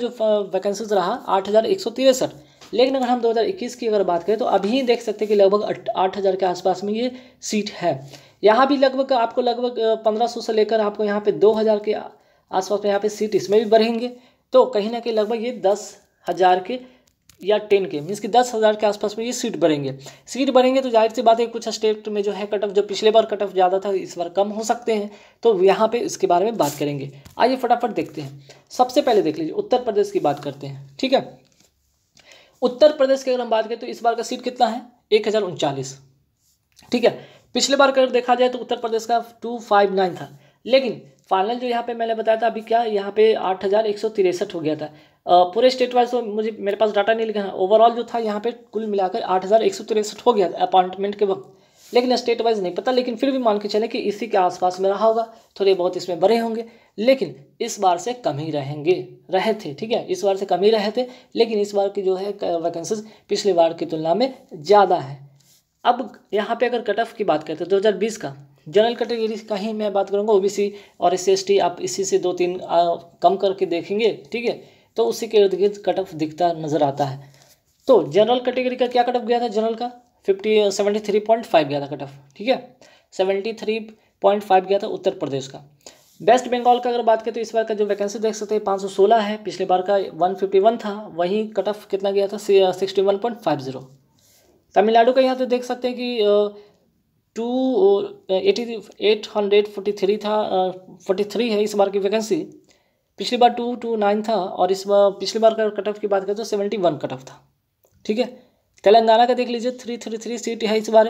जो वैकेंसीज रहा आठ हज़ार एक सौ तिरसठ लेकिन अगर हम 2021 की अगर बात करें तो अभी देख सकते हैं कि लगभग आठ हज़ार के आसपास में ये सीट है यहाँ भी लगभग आपको लगभग 1500 से लेकर आपको यहाँ पे 2000 के आसपास में यहाँ पे सीट इसमें भी बढ़ेंगे तो कहीं ना कहीं लगभग ये दस हज़ार के या टेन के मीन्स कि दस हज़ार के आसपास में ये सीट बढ़ेंगे सीट बढ़ेंगे तो जाहिर सी बात है कुछ स्टेट में जो है कट ऑफ जो पिछले बार कट ऑफ ज़्यादा था इस बार कम हो सकते हैं तो यहाँ पे इसके बारे में बात करेंगे आइए फटाफट देखते हैं सबसे पहले देख लीजिए उत्तर प्रदेश की बात करते हैं ठीक है उत्तर प्रदेश की अगर हम बात करें तो इस बार का सीट कितना है एक ठीक है पिछले बार अगर देखा जाए तो उत्तर प्रदेश का टू फाइव नाइन था लेकिन फाइनल जो यहाँ पे मैंने बताया था अभी क्या यहाँ पे आठ हज़ार एक सौ तिरसठ हो गया था पूरे स्टेट वाइज तो मुझे मेरे पास डाटा नहीं लिखा है ओवरऑल जो था यहाँ पे कुल मिलाकर आठ हज़ार एक सौ तिरसठ हो गया था अपॉइंटमेंट के वक्त लेकिन स्टेट वाइज नहीं पता लेकिन फिर भी मान के चले कि इसी के आसपास में रहा होगा थोड़े बहुत इसमें बड़े होंगे लेकिन इस बार से कम ही रहेंगे रहे थे ठीक है इस बार से कम ही रहे थे लेकिन इस बार की जो है वैकेंसीज पिछली बार की तुलना में ज़्यादा है अब यहाँ पे अगर कट ऑफ की बात करते हैं 2020 का जनरल कैटेगरी का ही मैं बात करूँगा ओबीसी और एस एस आप इसी से दो तीन आ, कम करके देखेंगे ठीक है तो उसी के इर्द गिर्द कट ऑफ दिखता नजर आता है तो जनरल कैटेगरी का क्या कट ऑफ गया था जनरल का fifty seventy three point five गया था कट ऑफ ठीक है सेवेंटी थ्री पॉइंट फाइव गया था उत्तर प्रदेश का वेस्ट बंगाल का अगर बात करें तो इस बार का जो वैकेंसी देख सकते हैं पाँच सौ सोलह है पिछले बार का वन फिफ्टी वन था वहीं कट ऑफ कितना गया था sixty one point five zero Tamil Nadu का यहाँ तो देख सकते हैं कि to eighty eight hundred forty three था फोर्टी थ्री है इस बार की वैकेंसी पिछली बार टू टू नाइन था और इस बार पिछली बार का कट ऑफ की बात करें तो सेवेंटी वन कट ऑफ था ठीक है तेलंगाना का देख लीजिए थ्री थ्री थ्री सीट है इस बार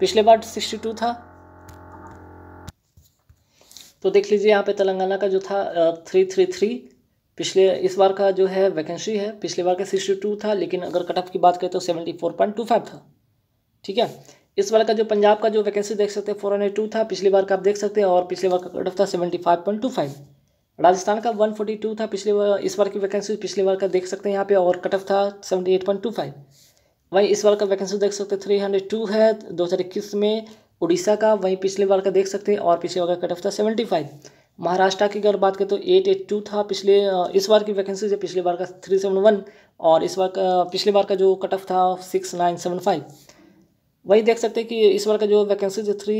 पिछले बार सिक्सटी टू था तो देख लीजिए यहाँ पे तेलंगाना का जो था थ्री थ्री थ्री पिछले इस बार का जो है वैकेंसी है पिछले बार का सिक्सटी टू था लेकिन अगर कट ऑफ की बात करें तो seventy four point two five था ठीक है इस बार का जो पंजाब का जो वैकेंसी देख सकते हैं फोर हंड्रेड टू था पिछली बार का आप देख सकते हैं और पिछली बार का कट ऑफ था seventy five point two five Rajasthan का वन फोर्टी टू था पिछले बार इस बार की वैकेंसी पिछली बार का देख सकते हैं यहाँ पे और कट ऑफ था seventy eight point two five वहीं इस बार का वैकेंसी देख सकते हैं थ्री हंड्रेड टू है दो हज़ार इक्कीस में उड़ीसा का वहीं पिछले बार का देख सकते हैं और पिछले बार का कट ऑफ था सेवेंटी फाइव महाराष्ट्र की अगर बात करें तो एट एट टू था पिछले इस बार की वैकेंसी से पिछले बार का थ्री सेवन वन और इस बार का पिछले बार का जो कट ऑफ था सिक्स नाइन सेवन फाइव वही देख सकते हैं कि इस बार का जो वैकेंसी जो थ्री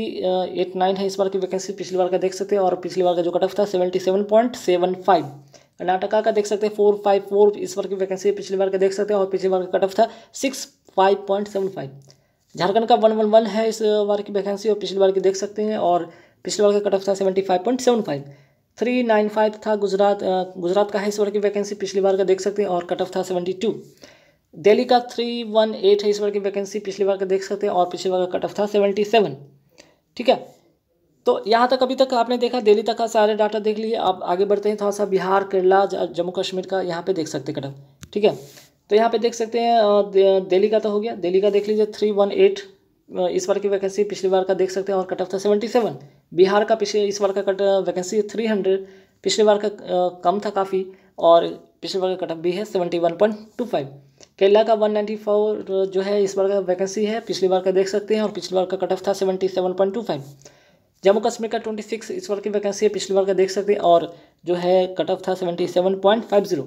एट नाइन है इस बार की वैकेंसी पिछली बार का देख सकते हैं और पिछली बार का जो कट ऑफ था seventy seven point seven five Karnataka का देख सकते हैं फोर फाइव फोर इस बार की वैकेंसी पिछली बार का देख सकते हैं और पिछली बार का कट ऑफ था six five point seven five Jharkhand का वन वन वन है इस बार की वैकेंसी और पिछली बार की देख सकते हैं और पिछली बार का कट ऑफ था seventy five point seven five three nine five था गुजरात गुजरात का है इस बार की वैकेंसी पिछली बार का देख सकते हैं और कट ऑफ था सेवेंटी टू दिल्ली का थ्री वन एट है इस बार की वैकेंसी पिछली बार का देख सकते हैं और पिछली बार का कट ऑफ था सेवेंटी सेवन ठीक है तो यहाँ तक अभी तक आपने देखा दिल्ली तक का सारे डाटा देख लिए आप आगे बढ़ते हैं थोड़ा सा बिहार केरला जम्मू कश्मीर का यहाँ पे देख सकते हैं कट ठीक है तो यहाँ पे देख सकते हैं दिल्ली का तो हो गया दिल्ली का देख लीजिए थ्री वन एट इस बार की वैकेंसी पिछली बार का देख सकते हैं और कट ऑफ था सेवेंटी सेवन बिहार का पिछले इस बार का कट वैकेंसी थ्री हंड्रेड पिछली बार का कम था काफ़ी और पिछले बार का कट ऑफ भी है seventy one point two five Kerala का 194 जो है इस बार का वैकेंसी है पिछली बार का देख सकते हैं और पिछली बार का कट ऑफ था 77.25 जम्मू कश्मीर का 26 इस बार की वैकेंसी है पिछली बार का देख सकते हैं और जो है कट ऑफ था 77.50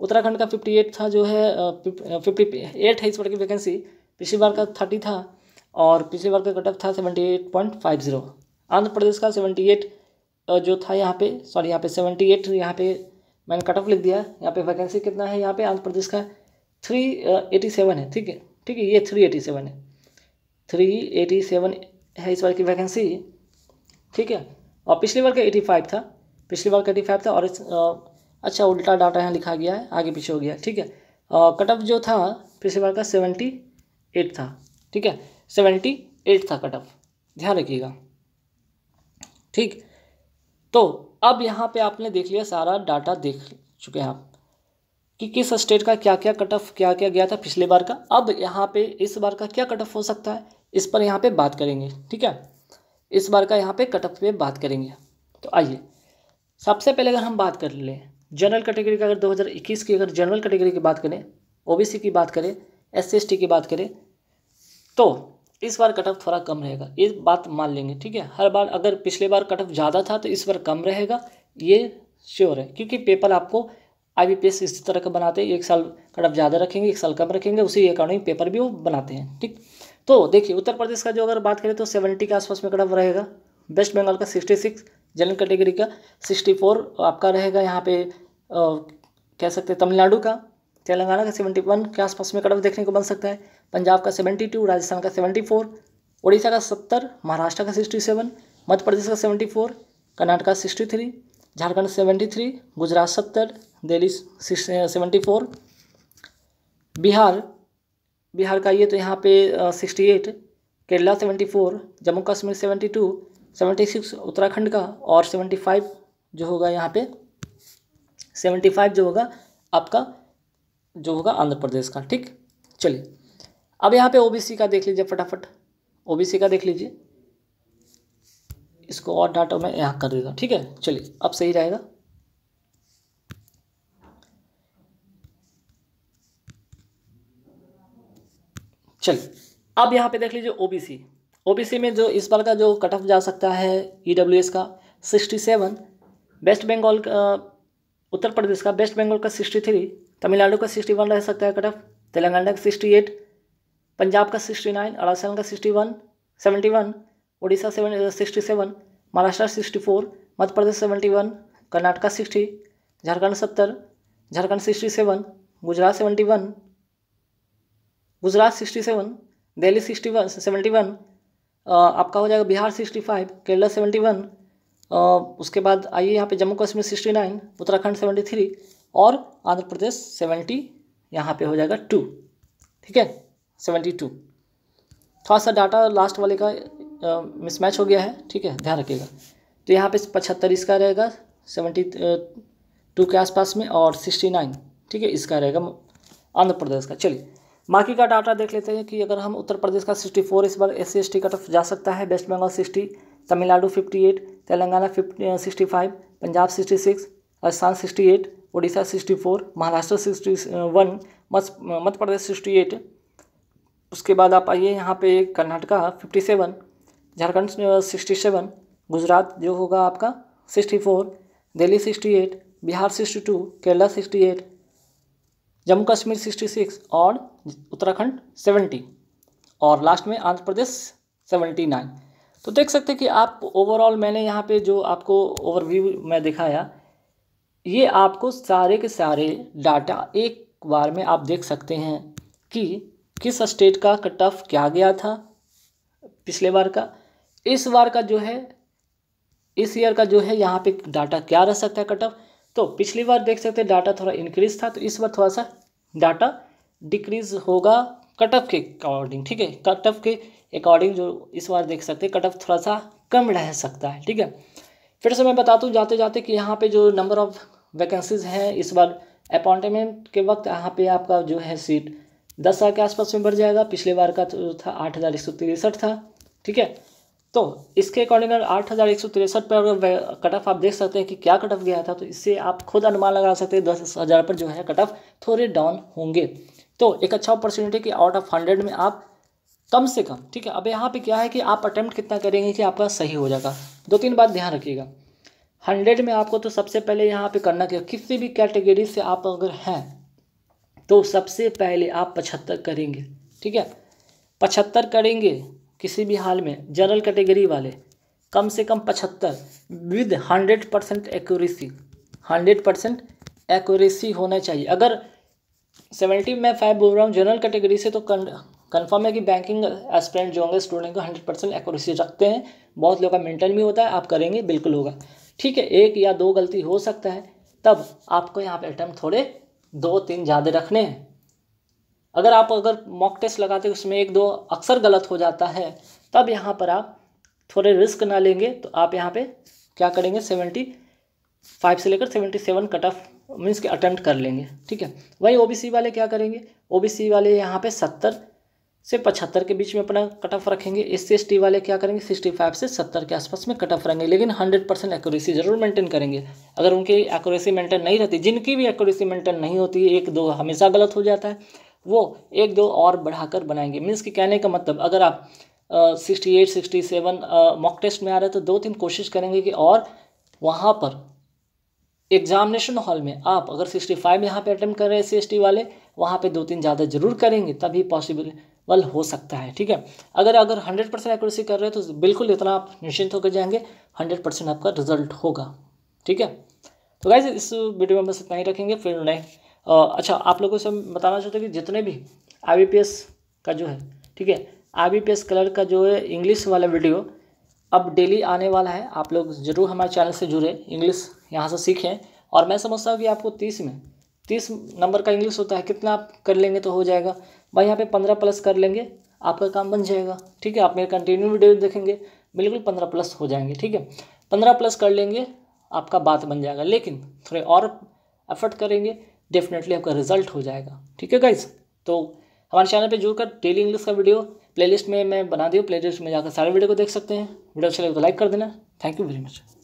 उत्तराखंड का 58 था जो है फिफ्टी एट है इस बार की वैकेंसी पिछली बार का थर्टी था और पिछली बार का कट ऑफ था सेवेंटी आंध्र प्रदेश का सेवेंटी जो था यहाँ पे सॉरी यहाँ पे एट यहाँ पे मैंने कट ऑफ लिख दिया यहाँ पे वैकेंसी कितना है यहाँ पे आंध्र प्रदेश का थ्री एटी सेवन है ठीक है ठीक है ये थ्री एटी सेवन है थ्री एटी सेवन है इस बार की वैकेंसी ठीक है और पिछली बार का एटी फाइव था पिछली बार का एटी फाइव था और इस, आ, अच्छा उल्टा डाटा यहाँ लिखा गया है आगे पीछे हो गया ठीक है कट ऑफ जो था पिछली बार का सेवेंटी एट था ठीक है सेवेंटी एट था कट ऑफ ध्यान रखिएगा ठीक तो अब यहाँ पे आपने देख लिया सारा डाटा देख चुके हैं आप कि किस स्टेट का क्या क्या कट ऑफ क्या क्या गया था पिछले बार का अब यहाँ पे इस बार का क्या कट ऑफ हो सकता है इस पर यहाँ पे बात करेंगे ठीक है इस बार का यहाँ पे कट ऑफ पे बात करेंगे तो आइए सबसे पहले अगर हम बात कर लें जनरल कैटेगरी का अगर 2021 की अगर जनरल कैटेगरी की बात करें ओबीसी की बात करें एस सी की बात करें तो इस बार कट ऑफ थोड़ा कम रहेगा ये बात मान लेंगे ठीक है हर बार अगर पिछले बार कट ऑफ ज़्यादा था तो इस बार कम रहेगा ये श्योर है क्योंकि पेपर आपको आई बी इस तरह का बनाते हैं एक साल कट ऑफ ज़्यादा रखेंगे एक साल कम रखेंगे उसी अकॉर्डिंग पेपर भी वो बनाते हैं ठीक तो देखिए उत्तर प्रदेश का जो अगर बात करें तो सेवेंटी के आसपास में कट ऑफ रहेगा वेस्ट बंगाल का सिक्सटी सिक्स जनरल कैटेगरी का सिक्सटी फोर आपका रहेगा यहाँ पे आ, कह सकते हैं तमिलनाडु का तेलंगाना का सेवेंटी वन के आसपास में कट ऑफ देखने को बन सकता है पंजाब का सेवेंटी टू राजस्थान का सेवेंटी फोर उड़ीसा का सत्तर महाराष्ट्र का सिक्सटी सेवन मध्य प्रदेश का seventy four Karnataka sixty three Jharkhand seventy three Gujarat सत्तर Delhi six seventy four Bihar Bihar का ये तो यहाँ पे sixty eight Kerala seventy four Jammu Kashmir seventy two seventy six Uttarakhand का और सेवेंटी फाइव जो होगा यहाँ पे सेवेंटी फाइव जो होगा आपका जो होगा आंध्र प्रदेश का ठीक चलिए अब यहाँ पे ओबीसी का देख लीजिए फटाफट ओबीसी का देख लीजिए इसको और डाटा मैं यहाँ कर देता ठीक है चलिए अब सही रहेगा चलिए अब यहाँ पे देख लीजिए ओबीसी ओबीसी में जो इस बार का जो कट ऑफ जा सकता है ईडब्ल्यूएस e का सिक्सटी सेवन वेस्ट बंगाल का उत्तर प्रदेश का वेस्ट बंगाल का सिक्सटी थ्री तमिलनाडु का सिक्सटी वन रह सकता है कट ऑफ तेलंगाना का सिक्सटी एट पंजाब का सिक्सटी नाइन अरुणाचल का sixty one seventy one Orissa seven sixty seven Maharashtra sixty four Madhya Pradesh seventy one Karnataka sixty Jharkhand सत्तर Jharkhand sixty seven Gujarat seventy one Gujarat sixty seven Delhi sixty one seventy one आपका हो जाएगा Bihar sixty five Kerala seventy one उसके बाद आइए यहाँ पे Jammu Kashmir sixty nine Uttarakhand seventy three और आंध्र प्रदेश सेवेंटी यहाँ पे हो जाएगा टू ठीक है सेवेंटी टू थोड़ा सा डाटा लास्ट वाले का मिसमैच हो गया है ठीक है ध्यान रखिएगा तो यहाँ पे पचहत्तर इसका रहेगा सेवेंटी टू के आसपास में और सिक्सटी नाइन ठीक है इसका रहेगा आंध्र प्रदेश का चलिए बाकी का डाटा देख लेते हैं कि अगर हम उत्तर प्रदेश का 64 इस बार एस सी का तरफ जा सकता है waste Bengal 60 Tamil Nadu 58 Telangana fifty sixty five Punjab 66 Rajasthan 68 Orissa 64 Maharashtra 61 मध्य मध्य प्रदेश 68 उसके बाद आप आइए यहाँ पे कर्नाटका 57 झारखंड 67 गुजरात जो होगा आपका 64 दिल्ली 68 बिहार 62 केरला 68 जम्मू कश्मीर सिक्सटी सिक्स और उत्तराखंड सेवेंटी और लास्ट में आंध्र प्रदेश सेवेंटी नाइन तो देख सकते हैं कि आप ओवरऑल मैंने यहाँ पे जो आपको ओवरव्यू में दिखाया ये आपको सारे के सारे डाटा एक बार में आप देख सकते हैं कि किस स्टेट का कट ऑफ क्या गया था पिछले बार का इस बार का जो है इस ईयर का जो है यहाँ पे डाटा क्या रह सकता है कट ऑफ तो पिछली बार देख सकते हैं डाटा थोड़ा इंक्रीज था तो इस बार थोड़ा सा डाटा डिक्रीज होगा कट ऑफ के अकॉर्डिंग ठीक है कट ऑफ के अकॉर्डिंग जो इस बार देख सकते हैं कट ऑफ थोड़ा सा कम रह सकता है ठीक है फिर से मैं बताता हूँ जाते जाते कि यहाँ पे जो नंबर ऑफ वैकेंसीज हैं इस बार अपॉइंटमेंट के वक्त यहाँ पे आपका जो है सीट दस हज़ार के आसपास में बढ़ जाएगा पिछले बार का तो था आठ हज़ार एक सौ तिरसठ था ठीक है तो इसके अकॉर्डिंग अगर आठ हज़ार एक सौ तिरसठ पर अगर कट ऑफ आप देख सकते हैं कि क्या कट ऑफ गया था तो इससे आप खुद अनुमान लगा सकते हैं दस हज़ार पर जो है कट ऑफ थोड़े डाउन होंगे तो एक अच्छा अपॉर्चुनिटी कि आउट ऑफ हंड्रेड में आप कम से कम ठीक है अब यहाँ पे क्या है कि आप अटैम्प्ट कितना करेंगे कि आपका सही हो जाएगा दो तीन बात ध्यान रखिएगा हंड्रेड में आपको तो सबसे पहले यहाँ पर करना क्या किसी भी कैटेगरी से आप अगर हैं तो सबसे पहले आप पचहत्तर करेंगे ठीक है पचहत्तर करेंगे किसी भी हाल में जनरल कैटेगरी वाले कम से कम पचहत्तर with hundred percent accuracy hundred percent accuracy होना चाहिए अगर सेवेंटी में फाइव बोल रहा हूँ जनरल कैटेगरी से तो कन्फर्म है कि बैंकिंग एस्पिरेंट जो होंगे स्टूडेंट का हंड्रेड परसेंट एक्यूरेसी रखते हैं बहुत लोग का मेंटल भी होता है आप करेंगे बिल्कुल होगा ठीक है एक या दो गलती हो सकता है तब आपको यहाँ पर अटैम्प थोड़े दो तीन ज़्यादा रखने हैं अगर आप अगर मॉक टेस्ट लगाते हैं उसमें एक दो अक्सर गलत हो जाता है तब यहाँ पर आप थोड़े रिस्क ना लेंगे तो आप यहाँ पे क्या करेंगे सेवेंटी फाइव से लेकर seventy seven cut off means के अटैम्प्ट कर लेंगे ठीक है वही ओबीसी वाले क्या करेंगे ओबीसी वाले यहाँ पे सत्तर से पचहत्तर के बीच में अपना कट ऑफ रखेंगे एस सी वाले क्या करेंगे सिक्सटी फाइव से सत्तर के आसपास में कट ऑफ रहेंगे लेकिन हंड्रेड परसेंट एक्यूरेसी जरूर मेंटेन करेंगे अगर उनकी एक्यूरेसी मेंटेन नहीं रहती जिनकी भी एक्यूरेसी मेंटेन नहीं होती एक दो हमेशा गलत हो जाता है वो एक दो और बढ़ाकर बनाएंगे मीन्स कि कहने का मतलब अगर आप sixty eight sixty seven mock test में आ रहे हैं तो दो तीन कोशिश करेंगे कि और वहाँ पर एग्जामिनेशन हॉल में आप अगर सिक्सटी फाइव यहाँ पर अटैम्प्ट कर रहे हैं सी वाले वहाँ पे दो तीन ज़्यादा जरूर करेंगे तभी पॉसिबल वल हो सकता है ठीक है अगर अगर हंड्रेड परसेंट एक्यूरेसी कर रहे हैं तो बिल्कुल इतना आप निश्चिंत होकर जाएंगे हंड्रेड परसेंट आपका रिजल्ट होगा ठीक है तो वैसे इस वीडियो में बस इतना ही रखेंगे फिर नए अच्छा आप लोगों से बताना चाहते हैं कि जितने भी आई का जो है ठीक है आई कलर का जो है इंग्लिश वाला वीडियो अब डेली आने वाला है आप लोग ज़रूर हमारे चैनल से जुड़े इंग्लिश यहाँ से सीखें और मैं समझता हूँ कि आपको तीस में तीस नंबर का इंग्लिश होता है कितना आप कर लेंगे तो हो जाएगा भाई यहाँ पे पंद्रह प्लस कर लेंगे आपका काम बन जाएगा ठीक है आप मेरे कंटिन्यू वीडियो देखेंगे बिल्कुल पंद्रह प्लस हो जाएंगे ठीक है पंद्रह प्लस कर लेंगे आपका बात बन जाएगा लेकिन थोड़े और एफर्ट करेंगे डेफिनेटली आपका रिजल्ट हो जाएगा ठीक है गाइज तो हमारे चैनल पर जुड़कर डेली इंग्लिश का वीडियो प्लेलिस्ट में मैं बना दी हूँ लिस्ट में जाकर सारे वीडियो को देख सकते हैं वीडियो अच्छा लगे तो लाइक कर देना थैंक यू वेरी मच